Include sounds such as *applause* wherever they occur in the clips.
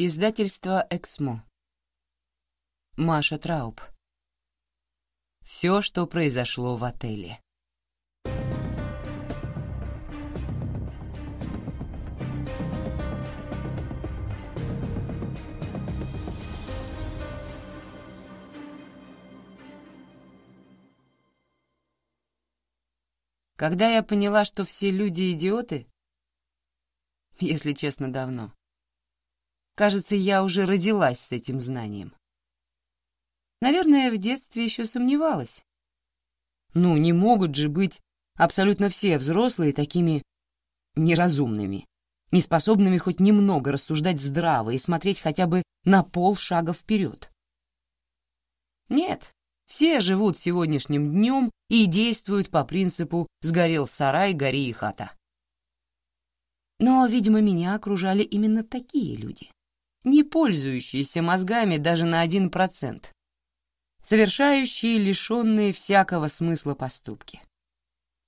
Издательство «Эксмо». Маша Трауб. Все, что произошло в отеле. Когда я поняла, что все люди идиоты, если честно, давно. Кажется, я уже родилась с этим знанием. Наверное, в детстве еще сомневалась. Ну, не могут же быть абсолютно все взрослые такими неразумными, неспособными хоть немного рассуждать здраво и смотреть хотя бы на полшага вперед. Нет, все живут сегодняшним днем и действуют по принципу «сгорел сарай, гори и хата». Но, видимо, меня окружали именно такие люди не пользующиеся мозгами даже на один процент, совершающие лишенные всякого смысла поступки,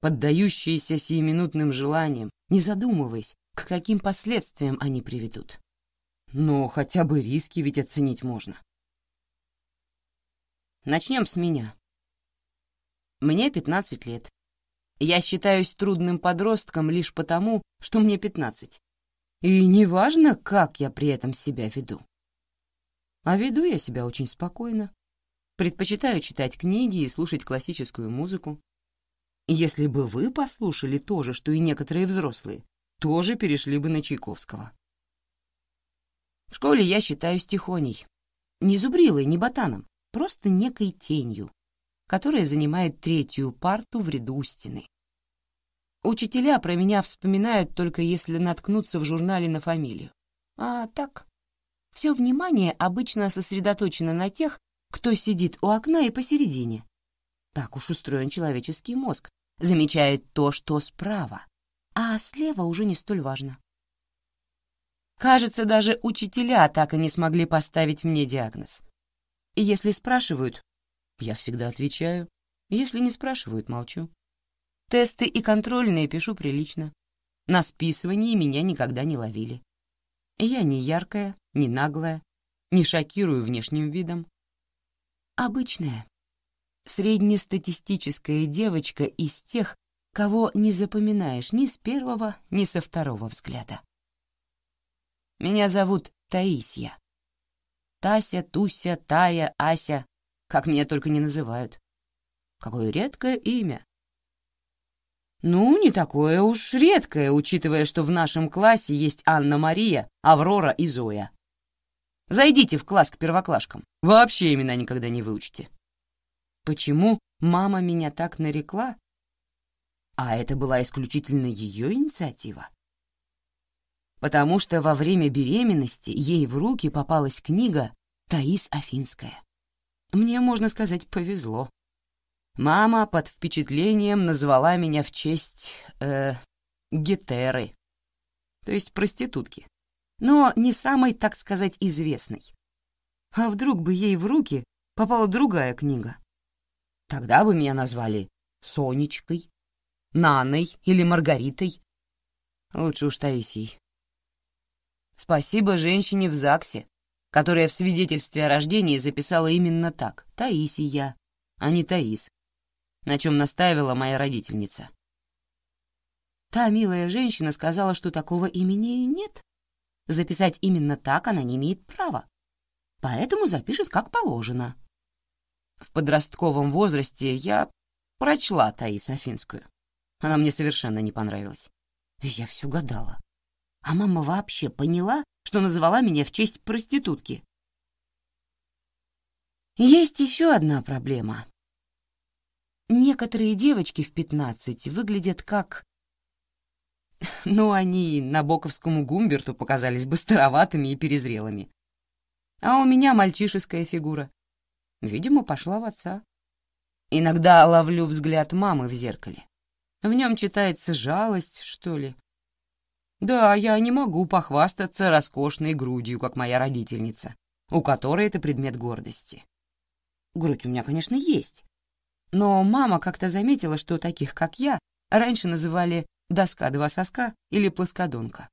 поддающиеся сиюминутным желаниям, не задумываясь, к каким последствиям они приведут. Но хотя бы риски ведь оценить можно. Начнем с меня. Мне 15 лет. Я считаюсь трудным подростком лишь потому, что мне 15. И неважно, как я при этом себя веду. А веду я себя очень спокойно. Предпочитаю читать книги и слушать классическую музыку. Если бы вы послушали то же, что и некоторые взрослые, тоже перешли бы на Чайковского. В школе я считаюсь тихоней. Не зубрилой, не ботаном, просто некой тенью, которая занимает третью парту в ряду стены. Учителя про меня вспоминают только если наткнутся в журнале на фамилию. А так, все внимание обычно сосредоточено на тех, кто сидит у окна и посередине. Так уж устроен человеческий мозг, замечает то, что справа, а слева уже не столь важно. Кажется, даже учителя так и не смогли поставить мне диагноз. И если спрашивают, я всегда отвечаю. Если не спрашивают, молчу. Тесты и контрольные пишу прилично. На списывании меня никогда не ловили. Я не яркая, не наглая, не шокирую внешним видом. Обычная. Среднестатистическая девочка из тех, кого не запоминаешь ни с первого, ни со второго взгляда. Меня зовут Таисия, Тася, Туся, Тая, Ася, как меня только не называют. Какое редкое имя ну, не такое уж редкое, учитывая, что в нашем классе есть Анна-Мария, Аврора и Зоя. Зайдите в класс к первоклашкам. Вообще имена никогда не выучите. Почему мама меня так нарекла? А это была исключительно ее инициатива. Потому что во время беременности ей в руки попалась книга «Таис Афинская». Мне, можно сказать, повезло. Мама под впечатлением назвала меня в честь... Э, гетеры, то есть проститутки, но не самой, так сказать, известной. А вдруг бы ей в руки попала другая книга? Тогда бы меня назвали Сонечкой, Наной или Маргаритой. Лучше уж Таисией. Спасибо женщине в ЗАГСе, которая в свидетельстве о рождении записала именно так — Таисия, а не Таис на чем настаивала моя родительница. Та милая женщина сказала, что такого имени нет. Записать именно так она не имеет права. Поэтому запишет как положено. В подростковом возрасте я прочла Таис Афинскую. Она мне совершенно не понравилась. я все гадала. А мама вообще поняла, что назвала меня в честь проститутки. Есть еще одна проблема. Некоторые девочки в 15 выглядят как... *laughs* Ну, они на Боковскому Гумберту показались бы староватыми и перезрелыми. А у меня мальчишеская фигура. Видимо, пошла в отца. Иногда ловлю взгляд мамы в зеркале. В нем читается жалость, что ли. Да, я не могу похвастаться роскошной грудью, как моя родительница, у которой это предмет гордости. Грудь у меня, конечно, есть, но мама как-то заметила, что таких, как я, раньше называли «доска-два соска» или «плоскодонка»,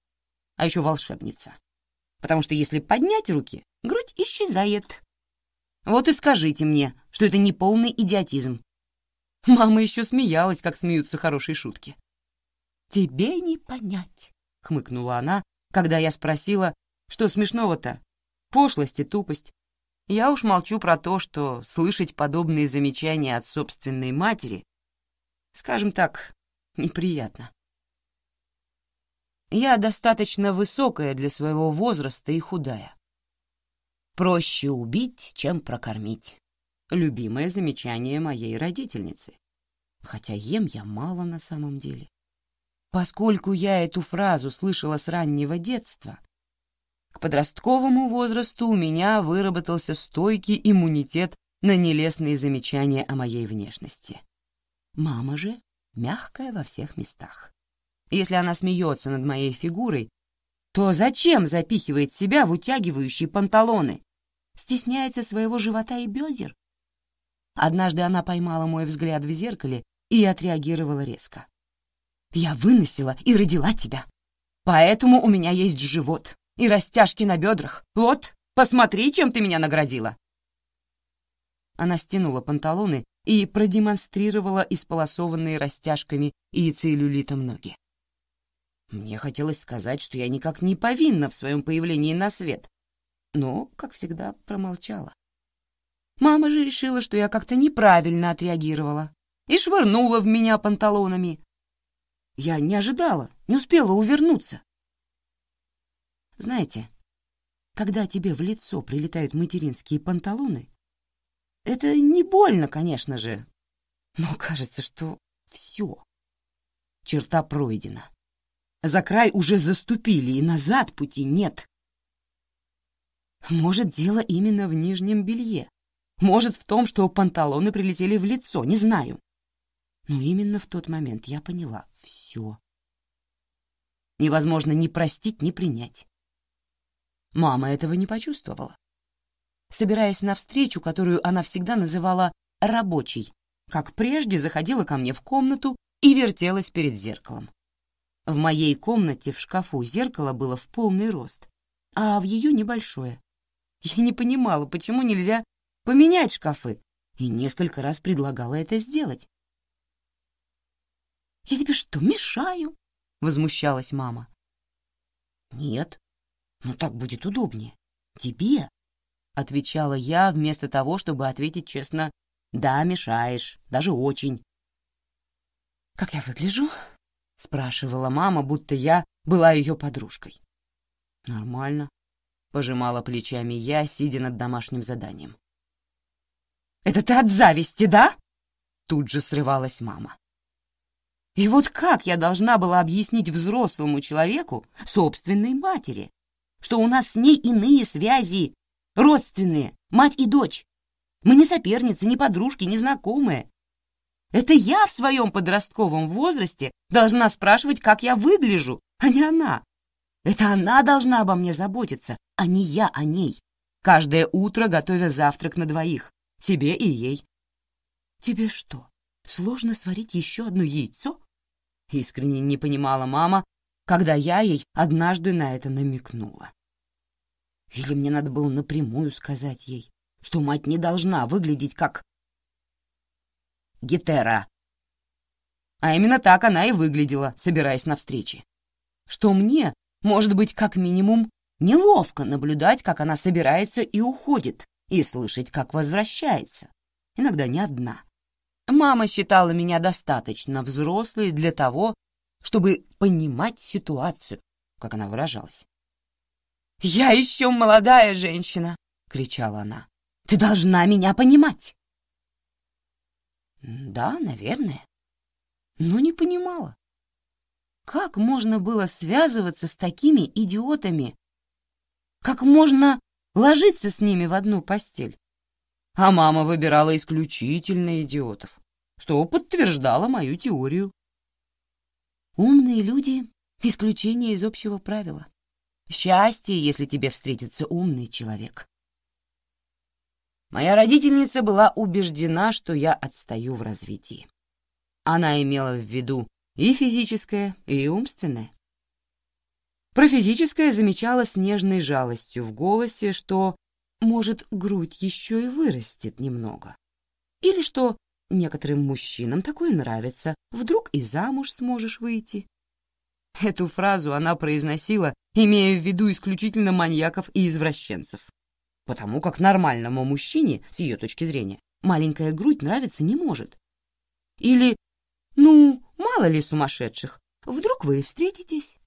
а еще «волшебница». Потому что если поднять руки, грудь исчезает. Вот и скажите мне, что это не полный идиотизм. Мама еще смеялась, как смеются хорошие шутки. «Тебе не понять», — хмыкнула она, когда я спросила, что смешного-то? Пошлость и тупость. Я уж молчу про то, что слышать подобные замечания от собственной матери, скажем так, неприятно. Я достаточно высокая для своего возраста и худая. Проще убить, чем прокормить. Любимое замечание моей родительницы. Хотя ем я мало на самом деле. Поскольку я эту фразу слышала с раннего детства, к подростковому возрасту у меня выработался стойкий иммунитет на нелестные замечания о моей внешности. Мама же мягкая во всех местах. Если она смеется над моей фигурой, то зачем запихивает себя в утягивающие панталоны? Стесняется своего живота и бедер? Однажды она поймала мой взгляд в зеркале и отреагировала резко. «Я выносила и родила тебя, поэтому у меня есть живот и растяжки на бедрах. Вот, посмотри, чем ты меня наградила!» Она стянула панталоны и продемонстрировала исполосованные растяжками и целлюлитом ноги. Мне хотелось сказать, что я никак не повинна в своем появлении на свет, но, как всегда, промолчала. Мама же решила, что я как-то неправильно отреагировала и швырнула в меня панталонами. Я не ожидала, не успела увернуться. Знаете, когда тебе в лицо прилетают материнские панталоны, это не больно, конечно же, но кажется, что все. Черта пройдена. За край уже заступили, и назад пути нет. Может, дело именно в нижнем белье. Может, в том, что панталоны прилетели в лицо, не знаю. Но именно в тот момент я поняла все. Невозможно ни простить, ни принять. Мама этого не почувствовала. Собираясь на встречу, которую она всегда называла «рабочей», как прежде заходила ко мне в комнату и вертелась перед зеркалом. В моей комнате в шкафу зеркало было в полный рост, а в ее небольшое. Я не понимала, почему нельзя поменять шкафы, и несколько раз предлагала это сделать. «Я тебе что, мешаю?» — возмущалась мама. «Нет, «Ну так будет удобнее. Тебе?» — отвечала я вместо того, чтобы ответить честно. «Да, мешаешь. Даже очень». «Как я выгляжу?» — спрашивала мама, будто я была ее подружкой. «Нормально», — пожимала плечами я, сидя над домашним заданием. «Это ты от зависти, да?» — тут же срывалась мама. И вот как я должна была объяснить взрослому человеку, собственной матери, что у нас с ней иные связи, родственные, мать и дочь. Мы не соперницы, не подружки, не знакомые. Это я в своем подростковом возрасте должна спрашивать, как я выгляжу, а не она. Это она должна обо мне заботиться, а не я о ней. Каждое утро готовя завтрак на двоих, себе и ей. Тебе что, сложно сварить еще одно яйцо? Искренне не понимала мама, когда я ей однажды на это намекнула. Или мне надо было напрямую сказать ей, что мать не должна выглядеть как... Гетера. А именно так она и выглядела, собираясь на встречи. Что мне, может быть, как минимум, неловко наблюдать, как она собирается и уходит, и слышать, как возвращается. Иногда не одна. Мама считала меня достаточно взрослой для того, чтобы понимать ситуацию, как она выражалась. «Я еще молодая женщина!» — кричала она. «Ты должна меня понимать!» Да, наверное, но не понимала. Как можно было связываться с такими идиотами? Как можно ложиться с ними в одну постель? А мама выбирала исключительно идиотов, что подтверждало мою теорию. Умные люди — исключение из общего правила. Счастье, если тебе встретится умный человек. Моя родительница была убеждена, что я отстаю в развитии. Она имела в виду и физическое, и умственное. Про физическое замечала с нежной жалостью в голосе, что, может, грудь еще и вырастет немного. Или что Некоторым мужчинам такое нравится. Вдруг и замуж сможешь выйти. Эту фразу она произносила, имея в виду исключительно маньяков и извращенцев. Потому как нормальному мужчине, с ее точки зрения, маленькая грудь нравиться не может. Или, ну, мало ли сумасшедших, вдруг вы встретитесь.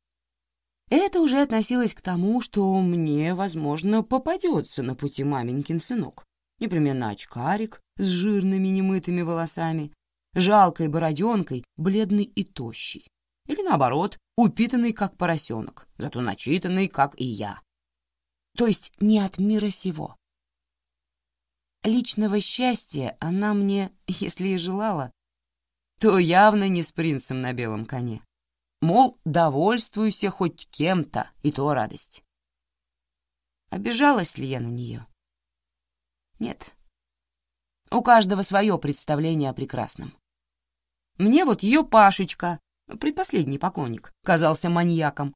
Это уже относилось к тому, что мне, возможно, попадется на пути маменькин сынок непременно очкарик с жирными немытыми волосами, жалкой бороденкой, бледный и тощий. Или наоборот, упитанный, как поросенок, зато начитанный, как и я. То есть не от мира сего. Личного счастья она мне, если и желала, то явно не с принцем на белом коне. Мол, довольствуйся хоть кем-то, и то радость. Обижалась ли я на нее? Нет. У каждого свое представление о прекрасном. Мне вот ее Пашечка, предпоследний поклонник, казался маньяком.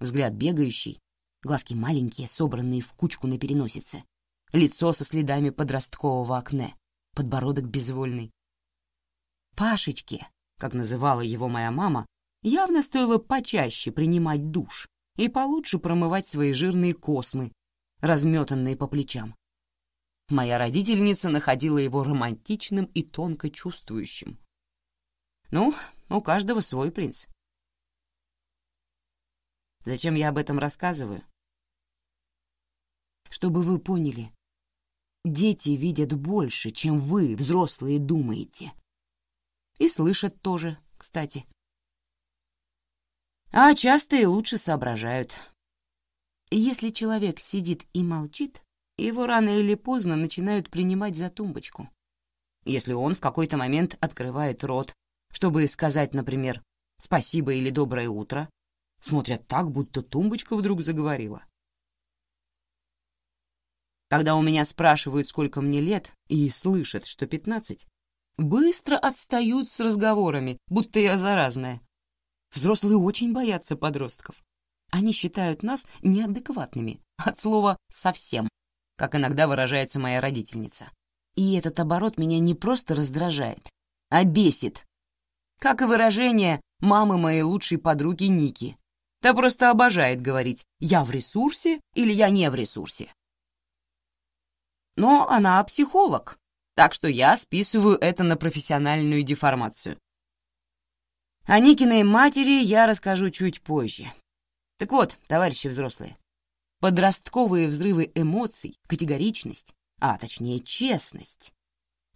Взгляд бегающий, глазки маленькие, собранные в кучку на переносице, лицо со следами подросткового акне, подбородок безвольный. Пашечке, как называла его моя мама, явно стоило почаще принимать душ и получше промывать свои жирные космы, разметанные по плечам. Моя родительница находила его романтичным и тонко чувствующим. Ну, у каждого свой принц. Зачем я об этом рассказываю? Чтобы вы поняли, дети видят больше, чем вы, взрослые, думаете. И слышат тоже, кстати. А часто и лучше соображают. Если человек сидит и молчит, его рано или поздно начинают принимать за тумбочку. Если он в какой-то момент открывает рот, чтобы сказать, например, «спасибо» или «доброе утро», смотрят так, будто тумбочка вдруг заговорила. Когда у меня спрашивают, сколько мне лет, и слышат, что пятнадцать, быстро отстают с разговорами, будто я заразная. Взрослые очень боятся подростков. Они считают нас неадекватными, от слова «совсем» как иногда выражается моя родительница. И этот оборот меня не просто раздражает, а бесит. Как и выражение мамы моей лучшей подруги Ники. Та просто обожает говорить «я в ресурсе» или «я не в ресурсе». Но она психолог, так что я списываю это на профессиональную деформацию. О Никиной матери я расскажу чуть позже. Так вот, товарищи взрослые, подростковые взрывы эмоций, категоричность, а точнее честность,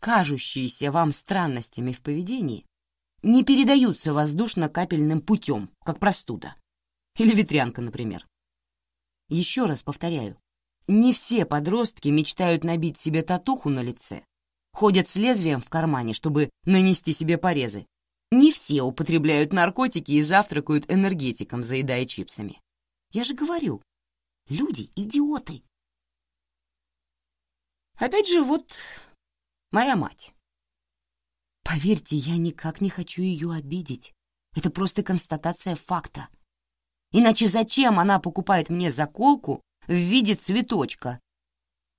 кажущиеся вам странностями в поведении, не передаются воздушно-капельным путем, как простуда. Или ветрянка, например. Еще раз повторяю, не все подростки мечтают набить себе татуху на лице, ходят с лезвием в кармане, чтобы нанести себе порезы. Не все употребляют наркотики и завтракают энергетиком, заедая чипсами. Я же говорю, Люди — идиоты. Опять же, вот моя мать. Поверьте, я никак не хочу ее обидеть. Это просто констатация факта. Иначе зачем она покупает мне заколку в виде цветочка?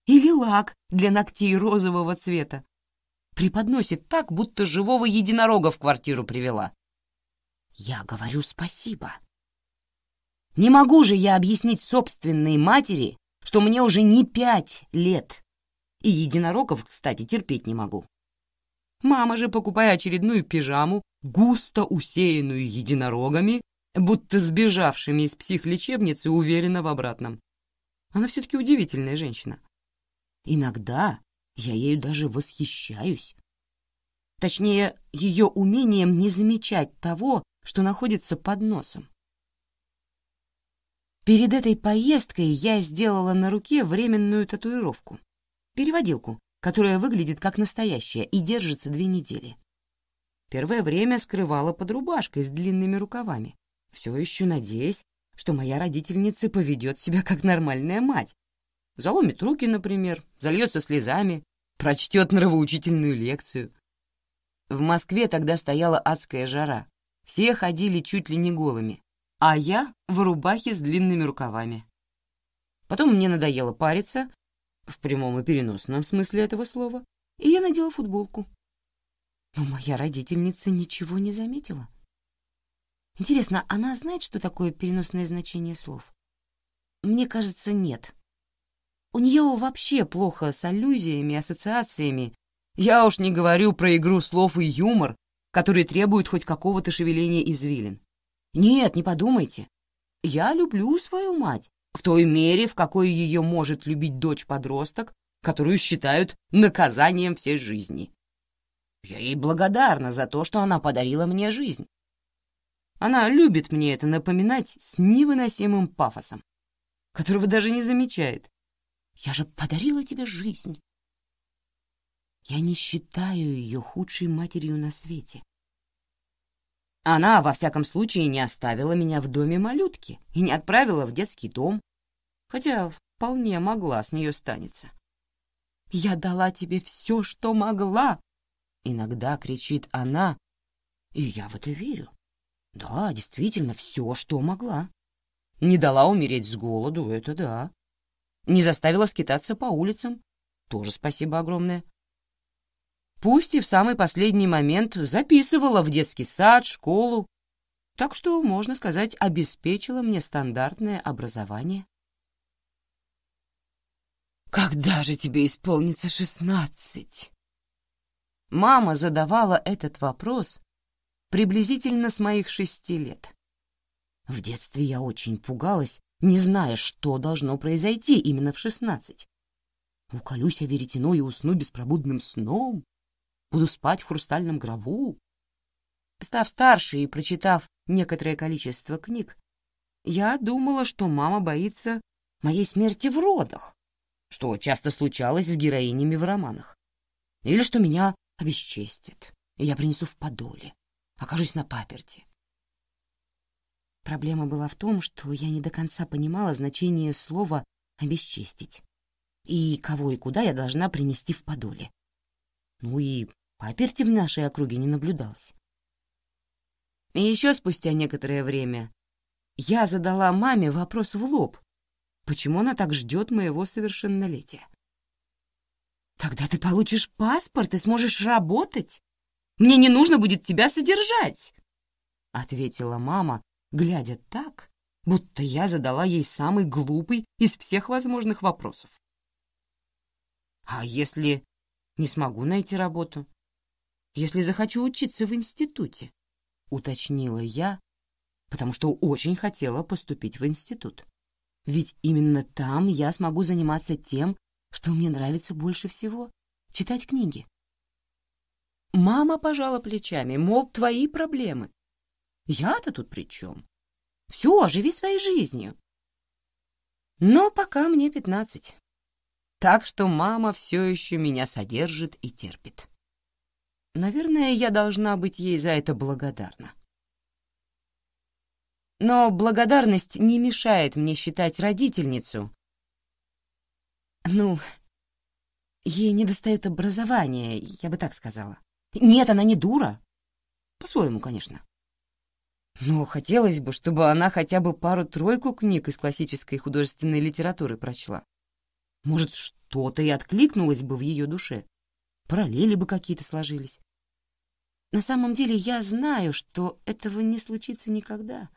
Или лак для ногтей розового цвета? Преподносит так, будто живого единорога в квартиру привела. Я говорю спасибо. Не могу же я объяснить собственной матери, что мне уже не пять лет. И единорогов, кстати, терпеть не могу. Мама же, покупая очередную пижаму, густо усеянную единорогами, будто сбежавшими из психлечебницы, уверена в обратном. Она все-таки удивительная женщина. Иногда я ею даже восхищаюсь. Точнее, ее умением не замечать того, что находится под носом. Перед этой поездкой я сделала на руке временную татуировку. Переводилку, которая выглядит как настоящая и держится две недели. Первое время скрывала под рубашкой с длинными рукавами, все еще надеясь, что моя родительница поведет себя как нормальная мать. Заломит руки, например, зальется слезами, прочтет нравоучительную лекцию. В Москве тогда стояла адская жара. Все ходили чуть ли не голыми а я в рубахе с длинными рукавами. Потом мне надоело париться, в прямом и переносном смысле этого слова, и я надела футболку. Но моя родительница ничего не заметила. Интересно, она знает, что такое переносное значение слов? Мне кажется, нет. У нее вообще плохо с аллюзиями, ассоциациями. Я уж не говорю про игру слов и юмор, которые требуют хоть какого-то шевеления извилин. Нет, не подумайте. Я люблю свою мать в той мере, в какой ее может любить дочь-подросток, которую считают наказанием всей жизни. Я ей благодарна за то, что она подарила мне жизнь. Она любит мне это напоминать с невыносимым пафосом, которого даже не замечает. Я же подарила тебе жизнь. Я не считаю ее худшей матерью на свете. Она, во всяком случае, не оставила меня в доме малютки и не отправила в детский дом, хотя вполне могла, с нее станется. «Я дала тебе все, что могла!» Иногда кричит она, и я в это верю. Да, действительно, все, что могла. Не дала умереть с голоду, это да. Не заставила скитаться по улицам, тоже спасибо огромное пусть и в самый последний момент записывала в детский сад, школу. Так что, можно сказать, обеспечила мне стандартное образование. «Когда же тебе исполнится шестнадцать?» Мама задавала этот вопрос приблизительно с моих шести лет. В детстве я очень пугалась, не зная, что должно произойти именно в шестнадцать. Уколюсь я веретено и усну беспробудным сном, Буду спать в хрустальном гробу. Став старше и прочитав некоторое количество книг, я думала, что мама боится моей смерти в родах, что часто случалось с героинями в романах, или что меня обесчестит, и я принесу в подоле, окажусь на паперти. Проблема была в том, что я не до конца понимала значение слова «обесчестить» и кого и куда я должна принести в подоле. Ну и Паперти в нашей округе не наблюдалось. И еще спустя некоторое время я задала маме вопрос в лоб, почему она так ждет моего совершеннолетия. «Тогда ты получишь паспорт и сможешь работать. Мне не нужно будет тебя содержать», — ответила мама, глядя так, будто я задала ей самый глупый из всех возможных вопросов. «А если не смогу найти работу?» если захочу учиться в институте, уточнила я, потому что очень хотела поступить в институт. Ведь именно там я смогу заниматься тем, что мне нравится больше всего — читать книги. Мама пожала плечами, мол, твои проблемы. Я-то тут при чем? Все, живи своей жизнью. Но пока мне пятнадцать. Так что мама все еще меня содержит и терпит. Наверное, я должна быть ей за это благодарна. Но благодарность не мешает мне считать родительницу. Ну, ей недостает образования, я бы так сказала. Нет, она не дура. По-своему, конечно. Но хотелось бы, чтобы она хотя бы пару-тройку книг из классической художественной литературы прочла. Может, что-то и откликнулось бы в ее душе параллели бы какие-то сложились. На самом деле я знаю, что этого не случится никогда.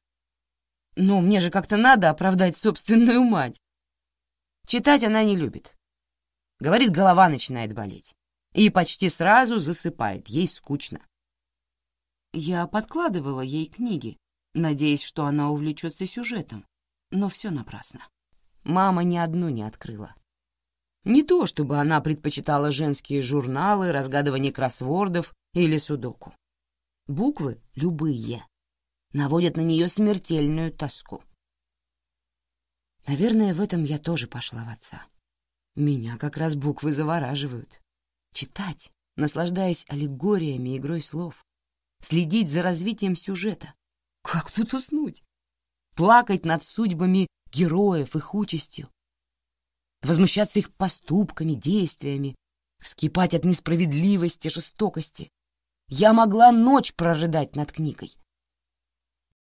Но мне же как-то надо оправдать собственную мать. Читать она не любит. Говорит, голова начинает болеть. И почти сразу засыпает, ей скучно. Я подкладывала ей книги, надеясь, что она увлечется сюжетом, но все напрасно. Мама ни одну не открыла. Не то, чтобы она предпочитала женские журналы, разгадывание кроссвордов или судоку. Буквы, любые, наводят на нее смертельную тоску. Наверное, в этом я тоже пошла в отца. Меня как раз буквы завораживают. Читать, наслаждаясь аллегориями, и игрой слов, следить за развитием сюжета. Как тут уснуть? Плакать над судьбами героев, их участью, возмущаться их поступками, действиями, вскипать от несправедливости, жестокости. Я могла ночь прорыдать над книгой,